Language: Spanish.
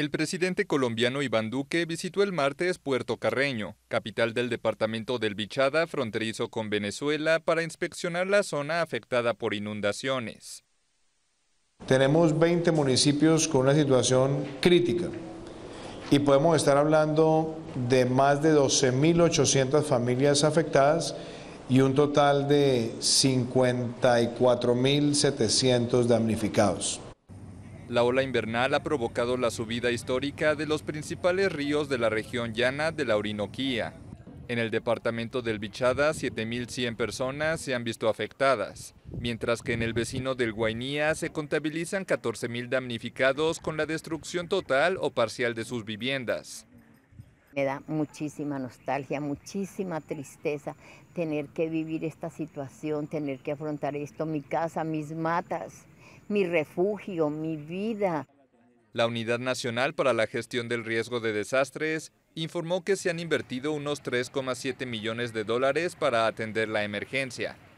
El presidente colombiano Iván Duque visitó el martes Puerto Carreño, capital del departamento del Bichada, fronterizo con Venezuela, para inspeccionar la zona afectada por inundaciones. Tenemos 20 municipios con una situación crítica y podemos estar hablando de más de 12.800 familias afectadas y un total de 54.700 damnificados. La ola invernal ha provocado la subida histórica de los principales ríos de la región llana de la Orinoquía. En el departamento del Bichada, 7.100 personas se han visto afectadas, mientras que en el vecino del Guainía se contabilizan 14.000 damnificados con la destrucción total o parcial de sus viviendas. Me da muchísima nostalgia, muchísima tristeza tener que vivir esta situación, tener que afrontar esto, mi casa, mis matas mi refugio, mi vida. La Unidad Nacional para la Gestión del Riesgo de Desastres informó que se han invertido unos 3,7 millones de dólares para atender la emergencia.